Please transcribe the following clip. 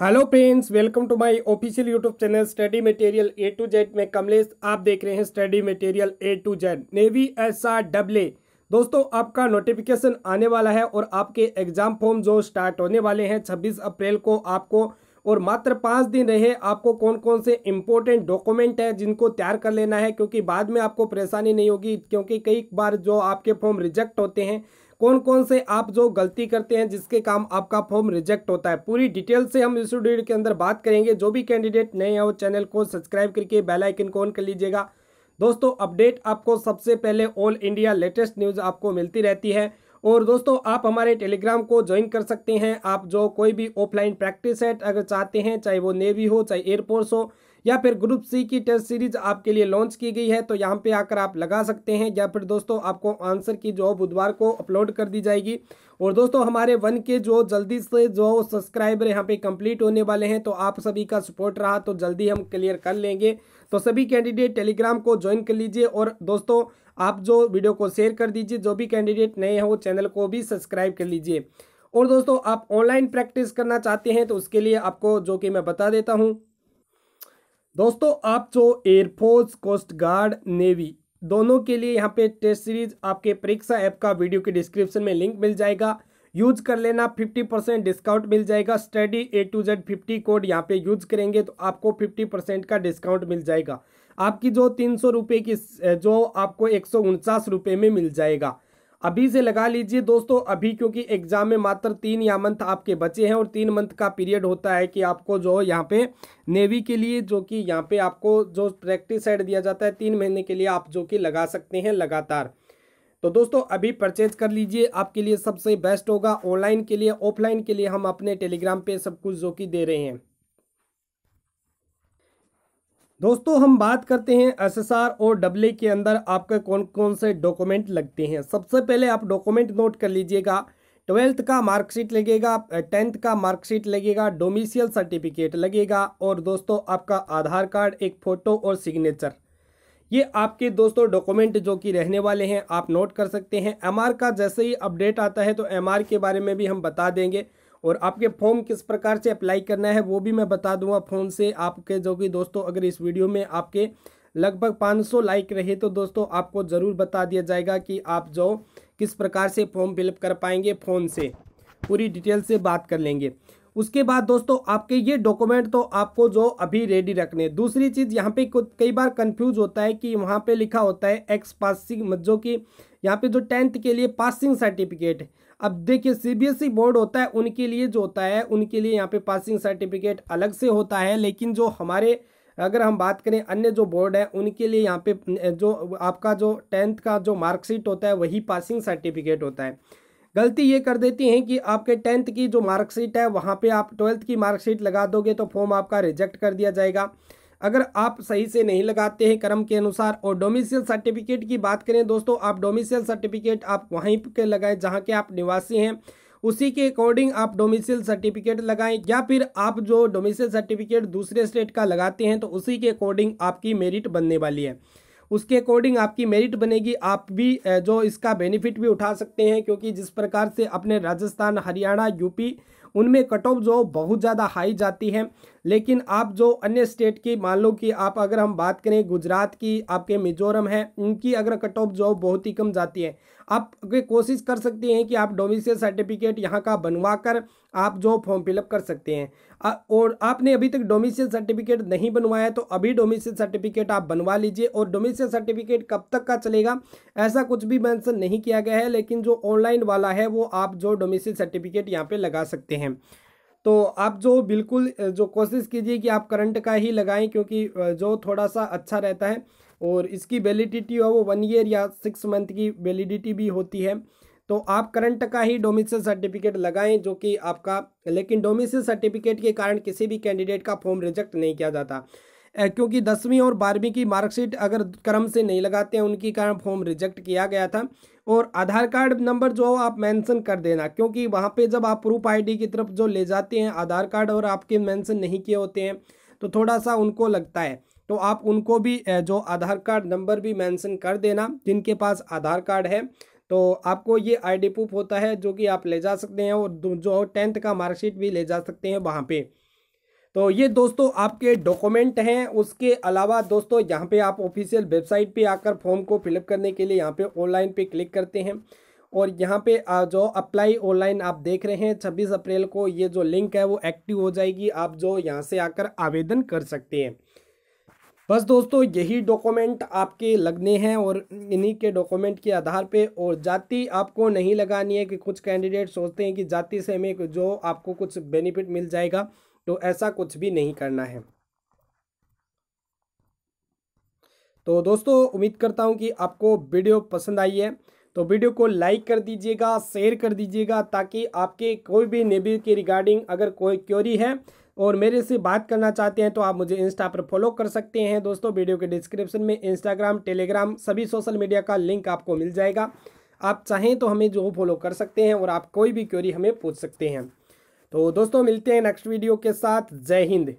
hello friends welcome to my official YouTube channel study material A to Z में कमलेश आप देख रहे हैं study material A to Z navy S R double दोस्तों आपका notification आने वाला है और आपके एग्जाम फॉर्म जो स्टार्ट होने वाले हैं 26 अप्रैल को आपको और मात्र पाँच दिन रहे आपको कौन कौन से इम्पोर्टेंट डॉक्यूमेंट है जिनको तैयार कर लेना है क्योंकि बाद में आपको परेशानी नहीं होगी क्योंकि कई बार जो आपके फॉर्म रिजेक्ट होते हैं कौन कौन से आप जो गलती करते हैं जिसके काम आपका फॉर्म रिजेक्ट होता है पूरी डिटेल से हम इस वीडियो के अंदर बात करेंगे जो भी कैंडिडेट नए हैं वो चैनल को सब्सक्राइब करके बेलाइकन को ऑन कर लीजिएगा दोस्तों अपडेट आपको सबसे पहले ऑल इंडिया लेटेस्ट न्यूज़ आपको मिलती रहती है और दोस्तों आप हमारे टेलीग्राम को ज्वाइन कर सकते हैं आप जो कोई भी ऑफलाइन प्रैक्टिस है अगर चाहते हैं चाहे वो नेवी हो चाहे एयरफोर्स हो या फिर ग्रुप सी की टेस्ट सीरीज आपके लिए लॉन्च की गई है तो यहाँ पे आकर आप लगा सकते हैं या फिर दोस्तों आपको आंसर की जो बुधवार को अपलोड कर दी जाएगी और दोस्तों हमारे वन के जो जल्दी से जो सब्सक्राइबर यहाँ पे कंप्लीट होने वाले हैं तो आप सभी का सपोर्ट रहा तो जल्दी हम क्लियर कर लेंगे तो सभी कैंडिडेट टेलीग्राम को ज्वाइन कर लीजिए और दोस्तों आप जो वीडियो को शेयर कर दीजिए जो भी कैंडिडेट नए हैं वो चैनल को भी सब्सक्राइब कर लीजिए और दोस्तों आप ऑनलाइन प्रैक्टिस करना चाहते हैं तो उसके लिए आपको जो कि मैं बता देता हूँ दोस्तों आप जो एयरफोर्स कोस्ट गार्ड नेवी दोनों के लिए यहाँ पे टेस्ट सीरीज आपके परीक्षा ऐप का वीडियो के डिस्क्रिप्शन में लिंक मिल जाएगा यूज कर लेना 50 परसेंट डिस्काउंट मिल जाएगा study A to Z fifty code यहाँ पे यूज करेंगे तो आपको 50 परसेंट का डिस्काउंट मिल जाएगा आपकी जो तीन सौ रुपये की जो आपको एक सौ में मिल जाएगा अभी से लगा लीजिए दोस्तों अभी क्योंकि एग्जाम में मात्र तीन या मंथ आपके बचे हैं और तीन मंथ का पीरियड होता है कि आपको जो यहाँ पे नेवी के लिए जो कि यहाँ पे आपको जो प्रैक्टिस एड दिया जाता है तीन महीने के लिए आप जो कि लगा सकते हैं लगातार तो दोस्तों अभी परचेज कर लीजिए आपके लिए सबसे बेस्ट होगा ऑनलाइन के लिए ऑफलाइन के लिए हम अपने टेलीग्राम पर सब कुछ जो कि दे रहे हैं दोस्तों हम बात करते हैं एसएसआर और डब्ल्यू के अंदर आपके कौन कौन से डॉक्यूमेंट लगते हैं सबसे पहले आप डॉक्यूमेंट नोट कर लीजिएगा ट्वेल्थ का मार्कशीट लगेगा टेंथ का मार्कशीट लगेगा डोमिसियल सर्टिफिकेट लगेगा और दोस्तों आपका आधार कार्ड एक फ़ोटो और सिग्नेचर ये आपके दोस्तों डॉक्यूमेंट जो कि रहने वाले हैं आप नोट कर सकते हैं एमआर का जैसे ही अपडेट आता है तो एमआर के बारे में भी हम बता देंगे और आपके फॉर्म किस प्रकार से अप्लाई करना है वो भी मैं बता दूंगा फ़ोन से आपके जो कि दोस्तों अगर इस वीडियो में आपके लगभग 500 लाइक रहे तो दोस्तों आपको ज़रूर बता दिया जाएगा कि आप जो किस प्रकार से फॉर्म फिलअप कर पाएंगे फ़ोन से पूरी डिटेल से बात कर लेंगे उसके बाद दोस्तों आपके ये डॉक्यूमेंट तो आपको जो अभी रेडी रखने दूसरी चीज़ यहाँ पे कई बार कंफ्यूज होता है कि वहाँ पे लिखा होता है एक्स पासिंग जो कि यहाँ पे जो टेंथ के लिए पासिंग सर्टिफिकेट अब देखिए सीबीएसई बोर्ड e होता है उनके लिए जो होता है उनके लिए यहाँ पे पासिंग सर्टिफिकेट अलग से होता है लेकिन जो हमारे अगर हम बात करें अन्य जो बोर्ड है उनके लिए यहाँ पे जो आपका जो टेंथ का जो मार्कशीट होता है वही पासिंग सर्टिफिकेट होता है गलती ये कर देती हैं कि आपके टेंथ की जो मार्कशीट है वहाँ पे आप ट्वेल्थ की मार्कशीट लगा दोगे तो फॉर्म आपका रिजेक्ट कर दिया जाएगा अगर आप सही से नहीं लगाते हैं क्रम के अनुसार और डोमिसियल सर्टिफिकेट की बात करें दोस्तों आप डोमिसियल सर्टिफिकेट आप वहीं के लगाएं जहां के आप निवासी हैं उसी के अकॉर्डिंग आप डोमिसियल सर्टिफिकेट लगाएं या फिर आप जो डोमिसियल सर्टिफिकेट दूसरे स्टेट का लगाते हैं तो उसी के अकॉर्डिंग आपकी मेरिट बनने वाली है उसके अकॉर्डिंग आपकी मेरिट बनेगी आप भी जो इसका बेनिफिट भी उठा सकते हैं क्योंकि जिस प्रकार से अपने राजस्थान हरियाणा यूपी उनमें कट ऑफ जो बहुत ज़्यादा हाई जाती है लेकिन आप जो अन्य स्टेट की मान लो कि आप अगर हम बात करें गुजरात की आपके मिजोरम है उनकी अगर कट ऑफ जो बहुत ही कम जाती है आप कोशिश कर सकते हैं कि आप डोमिसियल सर्टिफिकेट यहाँ का बनवा कर आप जो फॉर्म फिलअप कर सकते हैं और आपने अभी तक डोमिसियल सर्टिफिकेट नहीं बनवाया तो अभी डोमिसियल सर्टिफिकेट आप बनवा लीजिए और डोमिसियल सर्टिफिकेट कब तक का चलेगा ऐसा कुछ भी मैंसन नहीं किया गया है लेकिन जो ऑनलाइन वाला है वो आप जो डोमिसियल सर्टिफिकेट यहाँ पर लगा सकते हैं तो आप जो बिल्कुल जो कोशिश कीजिए कि आप करंट का ही लगाएं क्योंकि जो थोड़ा सा अच्छा रहता है और इसकी वैलिडिटी है वो वन ईयर या सिक्स मंथ की वैलिडिटी भी होती है तो आप करंट का ही डोमिसल सर्टिफिकेट लगाएं जो कि आपका लेकिन डोमिसल सर्टिफिकेट के कारण किसी भी कैंडिडेट का फॉर्म रिजेक्ट नहीं किया जाता क्योंकि दसवीं और बारहवीं की मार्कशीट अगर क्रम से नहीं लगाते हैं उनकी कारण फॉर्म रिजेक्ट किया गया था और आधार कार्ड नंबर जो आप मेंशन कर देना क्योंकि वहाँ पे जब आप प्रूफ आईडी की तरफ जो ले जाते हैं आधार कार्ड और आपके मेंशन नहीं किए होते हैं तो थोड़ा सा उनको लगता है तो आप उनको भी जो आधार कार्ड नंबर भी मेंशन कर देना जिनके पास आधार कार्ड है तो आपको ये आई डी प्रूफ होता है जो कि आप ले जा सकते हैं और जो टेंथ का मार्कशीट भी ले जा सकते हैं वहाँ पर तो ये दोस्तों आपके डॉक्यूमेंट हैं उसके अलावा दोस्तों यहाँ पे आप ऑफिशियल वेबसाइट पे आकर फॉर्म को फिलअप करने के लिए यहाँ पे ऑनलाइन पे क्लिक करते हैं और यहाँ पे जो अप्लाई ऑनलाइन आप देख रहे हैं 26 अप्रैल को ये जो लिंक है वो एक्टिव हो जाएगी आप जो यहाँ से आकर आवेदन कर सकते हैं बस दोस्तों यही डॉक्यूमेंट आपके लगने हैं और इन्हीं के डॉक्यूमेंट के आधार पे और जाति आपको नहीं लगानी है कि कुछ कैंडिडेट सोचते हैं कि जाति से हमें जो आपको कुछ बेनिफिट मिल जाएगा तो ऐसा कुछ भी नहीं करना है तो दोस्तों उम्मीद करता हूँ कि आपको वीडियो पसंद आई है तो वीडियो को लाइक कर दीजिएगा शेयर कर दीजिएगा ताकि आपके कोई भी नेबी के रिगार्डिंग अगर कोई क्योरी है और मेरे से बात करना चाहते हैं तो आप मुझे इंस्टा पर फॉलो कर सकते हैं दोस्तों वीडियो के डिस्क्रिप्शन में इंस्टाग्राम टेलीग्राम सभी सोशल मीडिया का लिंक आपको मिल जाएगा आप चाहें तो हमें जो फॉलो कर सकते हैं और आप कोई भी क्योरी हमें पूछ सकते हैं तो दोस्तों मिलते हैं नेक्स्ट वीडियो के साथ जय हिंद